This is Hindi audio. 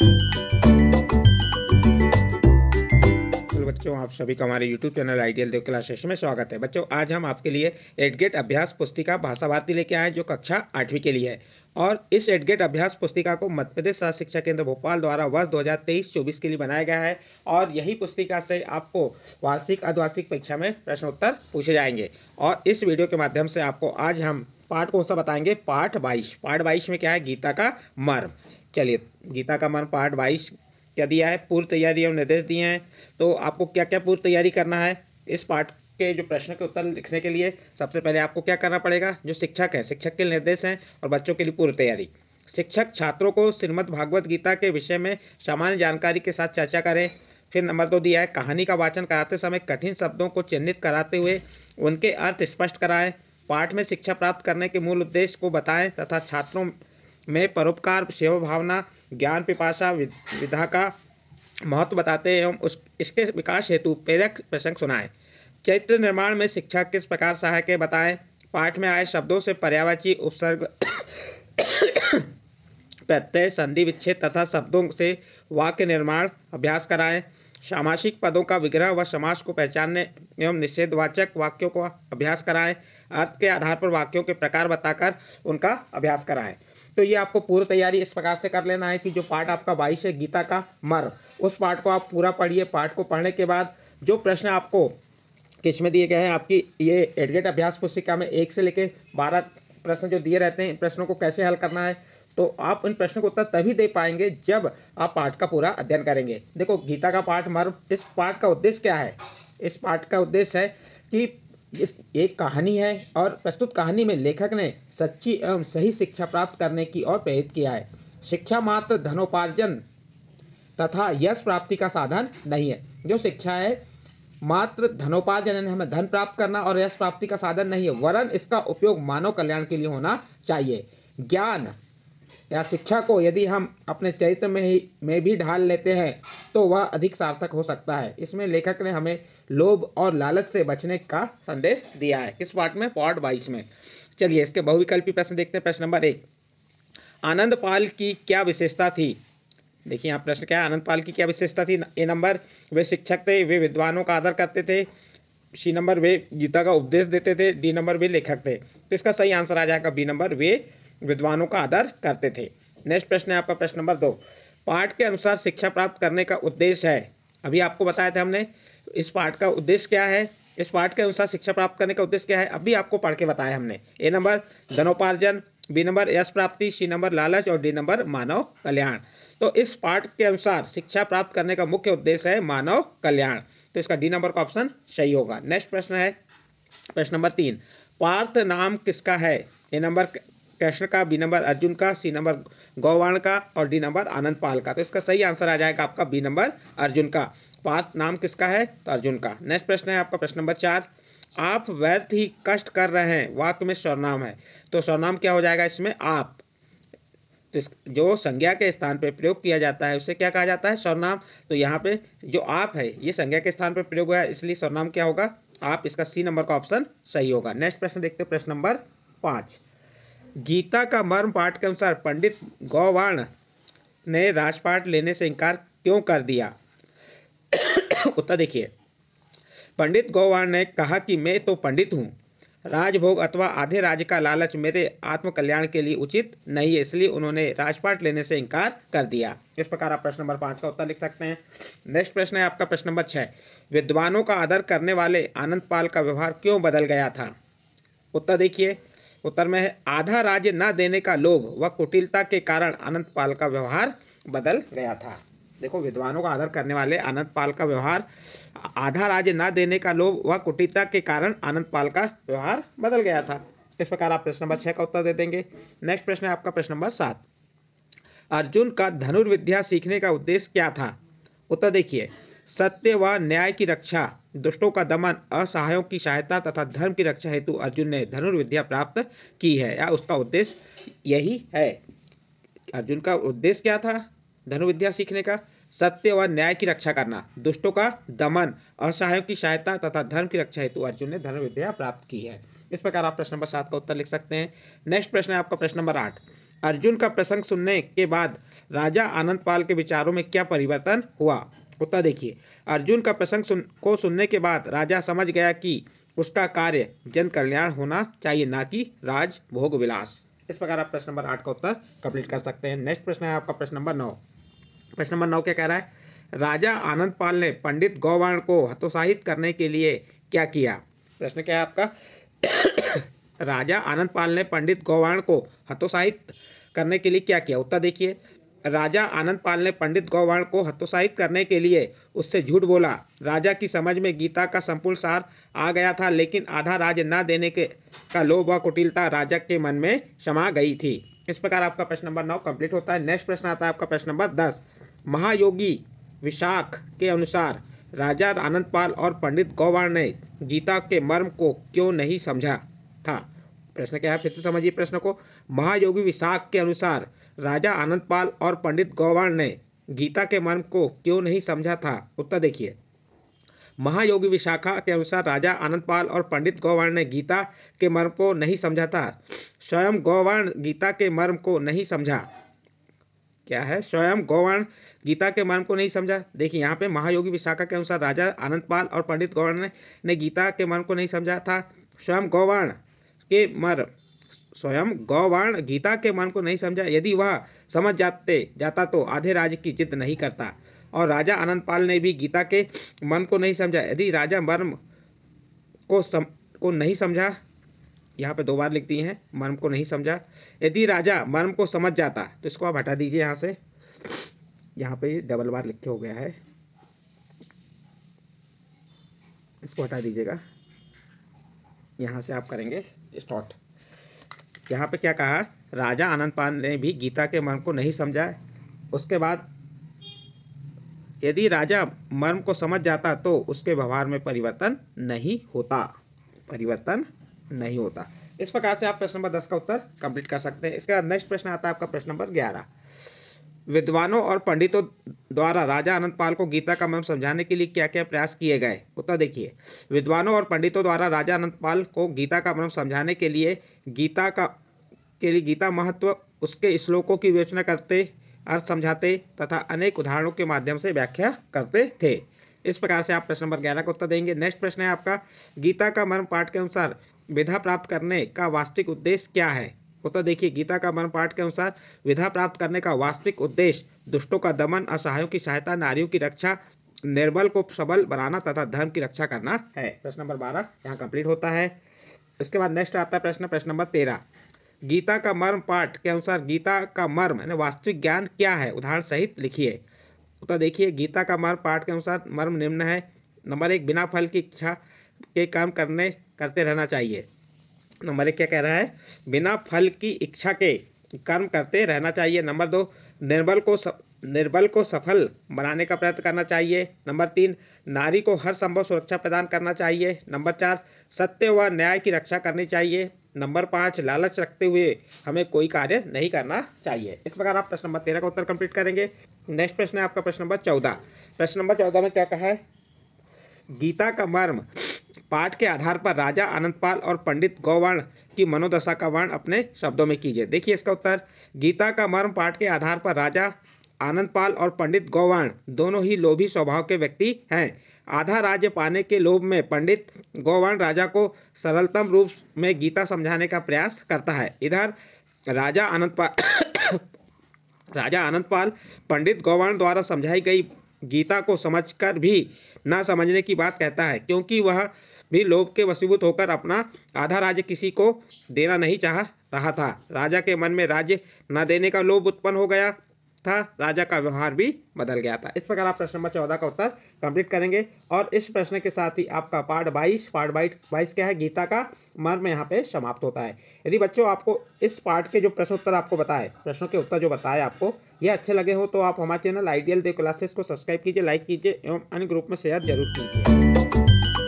तो बच्चों आप सभी का हमारे YouTube channel Ideal Dev Classes में स्वागत है बच्चों आज हम आपके लिए एडगेट अभ्यास पुस्तिका भाषा भारती लेके आए जो कक्षा आठवीं के लिए है और इस एडगेट अभ्यास पुस्तिका को मध्य प्रदेश राज्य शिक्षा केंद्र भोपाल द्वारा वर्ष 2023-24 के लिए बनाया गया है और यही पुस्तिका से आपको वार्षिक अर्धवार्षिक परीक्षा में प्रश्नोत्तर पूछे जाएंगे और इस वीडियो के माध्यम से आपको आज हम पाठ कौन सा बताएंगे पाठ बाईस पाठ बाईस में क्या है गीता का मर्म चलिए गीता का मन पार्ट बाईस क्या दिया है पूर्व तैयारी और निर्देश दिए हैं तो आपको क्या क्या पूर्व तैयारी करना है इस पार्ट के जो प्रश्न के उत्तर लिखने के लिए सबसे पहले आपको क्या करना पड़ेगा जो शिक्षक हैं शिक्षक के निर्देश हैं और बच्चों के लिए पूर्व तैयारी शिक्षक छात्रों को श्रीमद भागवत गीता के विषय में सामान्य जानकारी के साथ चर्चा करें फिर नंबर दो दिया है कहानी का वाचन कराते समय कठिन शब्दों को चिन्हित कराते हुए उनके अर्थ स्पष्ट कराएं पाठ में शिक्षा प्राप्त करने के मूल उद्देश्य को बताएं तथा छात्रों में परोपकार सेवा भावना ज्ञान पिपाशा विधा का महत्व बताते एवं उस इसके विकास हेतु प्रेरक प्रसंग सुनाएं चैत्र निर्माण में शिक्षा किस प्रकार सहायक है बताएं पाठ में आए शब्दों से पर्यावाची उपसर्ग प्रत्यय संधि विच्छेद तथा शब्दों से वाक्य निर्माण अभ्यास कराएं सामासिक पदों का विग्रह व समाज को पहचानने एवं निषेधवाचक वाक्यों को अभ्यास कराएं अर्थ के आधार पर वाक्यों के प्रकार बताकर उनका अभ्यास कराएं तो ये आपको पूरी तैयारी इस प्रकार से कर लेना है कि जो पार्ट आपका बाईस है गीता का मर उस पार्ट को आप पूरा पढ़िए पार्ट को पढ़ने के बाद जो प्रश्न आपको किसमें दिए गए हैं आपकी ये एडगेट अभ्यास पुस्तिका में एक से लेके बारह प्रश्न जो दिए रहते हैं इन प्रश्नों को कैसे हल करना है तो आप इन प्रश्नों को उत्तर तभी दे पाएंगे जब आप पाठ का पूरा अध्ययन करेंगे देखो गीता का पाठ मर्म इस पाठ का उद्देश्य क्या है इस पाठ का उद्देश्य है कि इस एक कहानी है और प्रस्तुत कहानी में लेखक ने सच्ची एवं सही शिक्षा प्राप्त करने की ओर प्रेरित किया है शिक्षा मात्र धनोपार्जन तथा यश प्राप्ति का साधन नहीं है जो शिक्षा है मात्र धनोपार्जन हमें धन प्राप्त करना और यश प्राप्ति का साधन नहीं है वरन इसका उपयोग मानव कल्याण के लिए होना चाहिए ज्ञान या शिक्षा को यदि हम अपने चरित्र में ही में भी ढाल लेते हैं तो वह अधिक सार्थक हो सकता है इसमें लेखक ने हमें लोभ और लालच से बचने का संदेश दिया है किस पार्ट में पार्ट बाईस में चलिए इसके बहुविकल्पी प्रश्न देखते हैं प्रश्न नंबर एक आनंद पाल की क्या विशेषता थी देखिए यहाँ प्रश्न क्या है आनंद पाल की क्या विशेषता थी ए नंबर वे शिक्षक थे वे विद्वानों का आदर करते थे सी नंबर वे गीता का उपदेश देते थे डी नंबर वे लेखक थे तो इसका सही आंसर आ जाएगा बी नंबर वे विद्वानों का आदर करते थे नेक्स्ट प्रश्न है आपका प्रश्न नंबर दो पाठ के अनुसार शिक्षा प्राप्त करने का उद्देश्य है अभी आपको बताया था हमने इस पाठ का उद्देश्य क्या है इस पाठ के अनुसार शिक्षा प्राप्त करने का उद्देश्य क्या है अभी आपको पढ़ के बताया हमने ए नंबर धनोपार्जन बी नंबर यश प्राप्ति सी नंबर लालच और डी नंबर मानव कल्याण तो इस पाठ के अनुसार शिक्षा प्राप्त करने का मुख्य उद्देश्य है मानव कल्याण तो इसका डी नंबर का ऑप्शन सही होगा नेक्स्ट प्रश्न है प्रश्न नंबर तीन पार्थ नाम किसका है ए नंबर कृष्ण का बी नंबर अर्जुन का सी नंबर गौवाण का और डी नंबर आनंद पाल का तो इसका सही आंसर आ जाएगा आपका बी नंबर अर्जुन का पात नाम किसका है तो अर्जुन का नेक्स्ट प्रश्न है आपका प्रश्न नंबर चार आप व्यर्थ ही कष्ट कर रहे हैं वाक्य में सर्वनाम है तो सर्वनाम क्या हो जाएगा इसमें आप तो इस जो संज्ञा के स्थान पर प्रयोग किया जाता है उसे क्या कहा जाता है सर्वनाम तो यहाँ पे जो आप है ये संज्ञा के स्थान पर प्रयोग हुआ है इसलिए सर्वनाम क्या होगा आप इसका सी नंबर का ऑप्शन सही होगा नेक्स्ट प्रश्न देखते हैं प्रश्न नंबर पाँच गीता का मर्म पाठ के अनुसार पंडित गौवाण ने राजपाठ लेने से इनकार क्यों कर दिया उत्तर देखिए पंडित गौवाण ने कहा कि मैं तो पंडित हूँ राजभोग अथवा आधे राज्य का लालच मेरे आत्मकल्याण के लिए उचित नहीं है इसलिए उन्होंने राजपाट लेने से इनकार कर दिया इस प्रकार आप प्रश्न नंबर पाँच का उत्तर लिख सकते हैं नेक्स्ट प्रश्न है आपका प्रश्न नंबर छः विद्वानों का आदर करने वाले आनंद पाल का व्यवहार क्यों बदल गया था उत्तर देखिए उत्तर में है आधा राज्य न देने का लोभ व कुटिलता के कारण अनंत पाल का व्यवहार बदल गया था देखो विद्वानों का आदर करने वाले अनंत पाल का व्यवहार आधा राज्य न देने का लोभ व कुटिलता के कारण पाल का व्यवहार बदल गया था इस प्रकार आप प्रश्न नंबर छः का उत्तर दे देंगे नेक्स्ट प्रश्न है आपका प्रश्न नंबर सात अर्जुन का धनुर्विद्या सीखने का उद्देश्य क्या था उत्तर देखिए सत्य व न्याय की रक्षा दुष्टों का दमन असहायों की सहायता तथा धर्म की रक्षा हेतु अर्जुन ने धनुर्विद्या प्राप्त की है या उसका उद्देश्य यही है अर्जुन का उद्देश्य क्या था धनुर्विद्या सीखने का सत्य व न्याय की रक्षा करना दुष्टों का दमन असहायों की सहायता तथा धर्म की रक्षा हेतु अर्जुन ने धनुर्विद्या प्राप्त की है इस प्रकार आप प्रश्न नंबर सात का उत्तर लिख सकते हैं नेक्स्ट प्रश्न है आपका प्रश्न नंबर आठ अर्जुन का प्रसंग सुनने के बाद राजा आनंदपाल के विचारों में क्या परिवर्तन हुआ उत्तर देखिए अर्जुन का प्रसंग सुन को सुनने के बाद राजा समझ गया कि उसका कार्य जन कल्याण होना चाहिए ना कि राज भोग विलास इस प्रकार आप प्रश्न नंबर आठ का उत्तर कंप्लीट कर सकते हैं नेक्स्ट प्रश्न है आपका प्रश्न नंबर नौ प्रश्न नंबर नौ क्या कह रहा है राजा आनंद पाल ने पंडित गौवाण को हतोत्साहित करने के लिए क्या किया प्रश्न क्या है आपका राजा आनंद पाल ने पंडित गौवाण को हतोत्साहित करने के लिए क्या किया उत्तर देखिए राजा आनंदपाल ने पंडित गौवाण को हतोत्साहित करने के लिए उससे झूठ बोला राजा की समझ में गीता का संपूर्ण सार आ गया था लेकिन आधा राज्य न देने के का लोभ व कुटिलता राजा के मन में समा गई थी इस प्रकार आपका प्रश्न नंबर नौ कंप्लीट होता है नेक्स्ट प्रश्न आता है आपका प्रश्न नंबर दस महायोगी विशाख के अनुसार राजा आनंदपाल और पंडित गौवाण ने गीता के मर्म को क्यों नहीं समझा था प्रश्न क्या है फिर से समझिए प्रश्न को महायोगी विशाख के अनुसार राजा आनंदपाल और पंडित गौवाण ने गीता के मर्म को क्यों नहीं समझा था उत्तर देखिए महायोगी विशाखा के अनुसार राजा आनंदपाल और पंडित गौवाण ने गीता के मर्म को नहीं समझा था स्वयं गौवाण गीता के मर्म को नहीं समझा क्या है स्वयं गौवाण गीता के मर्म को नहीं समझा देखिए यहाँ पे महायोगी विशाखा के अनुसार राजा आनंदपाल और पंडित गौवाण ने, ने गीता के मर्म को नहीं समझा था स्वयं गौवाण के मर्म स्वयं गौवाण गीता के मन को नहीं समझा यदि वह समझ जाते जाता तो आधे राज्य की जिद नहीं करता और राजा पाल ने भी गीता के मन को नहीं समझा यदि राजा मर्म को सम को नहीं समझा यहाँ पे दो बार लिखती हैं मर्म को नहीं समझा यदि राजा मर्म को समझ जाता तो इसको आप हटा दीजिए यहाँ से यहाँ पे डबल बार लिखे हो गया है इसको हटा दीजिएगा यहाँ से आप करेंगे स्टार्ट यहाँ पे क्या कहा राजा आनंद पाल ने भी गीता के मर्म को नहीं समझा उसके बाद यदि राजा मर्म को समझ जाता तो उसके व्यवहार में परिवर्तन नहीं होता परिवर्तन नहीं होता इस प्रकार से आप प्रश्न नंबर दस का उत्तर कंप्लीट कर सकते हैं इसके बाद नेक्स्ट प्रश्न आता है आपका प्रश्न नंबर ग्यारह विद्वानों और पंडितों द्वारा राजा अनंतपाल को गीता का मर्म समझाने के लिए क्या क्या प्रयास किए गए उत्तर देखिए विद्वानों और पंडितों द्वारा राजा अनंतपाल को गीता का मर्म समझाने के लिए गीता का के लिए गीता महत्व उसके श्लोकों की विवेचना करते अर्थ समझाते तथा अनेक उदाहरणों के माध्यम से व्याख्या करते थे इस प्रकार से आप प्रश्न नंबर ग्यारह का उत्तर देंगे नेक्स्ट प्रश्न है आपका गीता का मर्म पाठ के अनुसार विधा प्राप्त करने का वास्तविक उद्देश्य क्या है उत्तर देखिए गीता का मर्म पाठ के अनुसार विधा प्राप्त करने का वास्तविक उद्देश्य दुष्टों का दमन असहायों की सहायता नारियों की रक्षा निर्बल को सबल बनाना तथा धर्म की रक्षा करना है प्रश्न नंबर बारह यहाँ कंप्लीट होता है इसके बाद नेक्स्ट आता है प्रश्न प्रश्न नंबर तेरह गीता का मर्म पाठ के अनुसार गीता का मर्म यानी वास्तविक ज्ञान क्या है उदाहरण सहित लिखिए तो देखिए गीता का मर्म पाठ के अनुसार मर्म निम्न है नंबर एक बिना फल की इच्छा के काम करने करते रहना चाहिए नंबर एक क्या कह रहा है बिना फल की इच्छा के कर्म करते रहना चाहिए नंबर दो निर्बल को सब निर्बल को सफल बनाने का प्रयत्न करना चाहिए नंबर तीन नारी को हर संभव सुरक्षा प्रदान करना चाहिए नंबर चार सत्य व न्याय की रक्षा करनी चाहिए नंबर पाँच लालच रखते हुए हमें कोई कार्य नहीं करना चाहिए इस प्रकार आप प्रश्न नंबर तेरह का उत्तर कंप्लीट करेंगे नेक्स्ट प्रश्न है आपका प्रश्न नंबर चौदह प्रश्न नंबर चौदह में क्या कहा है गीता का मर्म पाठ के आधार पर राजा आनंदपाल और पंडित गौवाण की मनोदशा का वर्ण अपने शब्दों में कीजिए देखिए इसका उत्तर गीता का मर्म पाठ के आधार पर राजा आनंदपाल और पंडित गौवाण दोनों ही लोभी स्वभाव के व्यक्ति हैं आधा राज्य पाने के लोभ में पंडित गौवाण राजा को सरलतम रूप में गीता समझाने का प्रयास करता है इधर राजा आनंदपाल राजा आनंदपाल पंडित गौवाण द्वारा समझाई गई गीता को समझकर भी ना समझने की बात कहता है क्योंकि वह भी लोग के वसीभूत होकर अपना आधा राज्य किसी को देना नहीं चाह रहा था राजा के मन में राज्य न देने का लोभ उत्पन्न हो गया था राजा का व्यवहार भी बदल गया था इस प्रकार आप प्रश्न नंबर चौदह का उत्तर कंप्लीट करेंगे और इस प्रश्न के साथ ही आपका पार्ट बाईस पार्ट बाइट बाईस क्या है गीता का मर्म यहाँ पे समाप्त होता है यदि बच्चों आपको इस पार्ट के जो प्रश्न उत्तर आपको बताए प्रश्नों के उत्तर जो बताए आपको ये अच्छे लगे हो तो आप हमारे चैनल आइडियल दे क्लासेस को सब्सक्राइब कीजिए लाइक कीजिए एवं अन्य ग्रुप में शेयर जरूर कीजिए